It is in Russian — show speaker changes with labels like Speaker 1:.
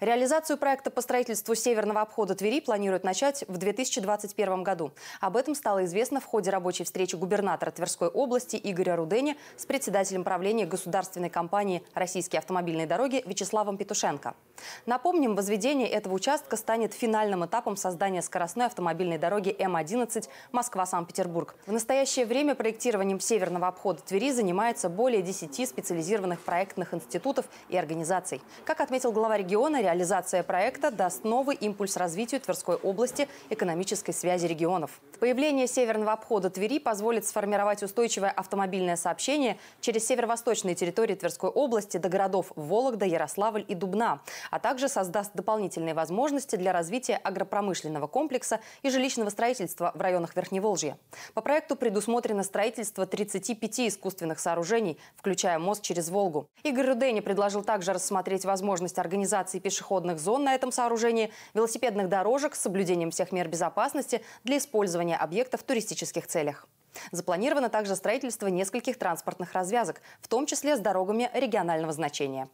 Speaker 1: Реализацию проекта по строительству северного обхода Твери планируют начать в 2021 году. Об этом стало известно в ходе рабочей встречи губернатора Тверской области Игоря Рудени с председателем правления государственной компании «Российские автомобильные дороги» Вячеславом Петушенко. Напомним, возведение этого участка станет финальным этапом создания скоростной автомобильной дороги М-11 Москва-Санкт-Петербург. В настоящее время проектированием северного обхода Твери занимается более 10 специализированных проектных институтов и организаций. Как отметил глава региона, Реализация проекта даст новый импульс развитию Тверской области экономической связи регионов. Появление северного обхода Твери позволит сформировать устойчивое автомобильное сообщение через северо-восточные территории Тверской области до городов Вологда, Ярославль и Дубна, а также создаст дополнительные возможности для развития агропромышленного комплекса и жилищного строительства в районах Верхневолжья. По проекту предусмотрено строительство 35 искусственных сооружений, включая мост через Волгу. Игорь Рудени предложил также рассмотреть возможность организации пешеходных пешеходных зон на этом сооружении, велосипедных дорожек с соблюдением всех мер безопасности для использования объекта в туристических целях. Запланировано также строительство нескольких транспортных развязок, в том числе с дорогами регионального значения.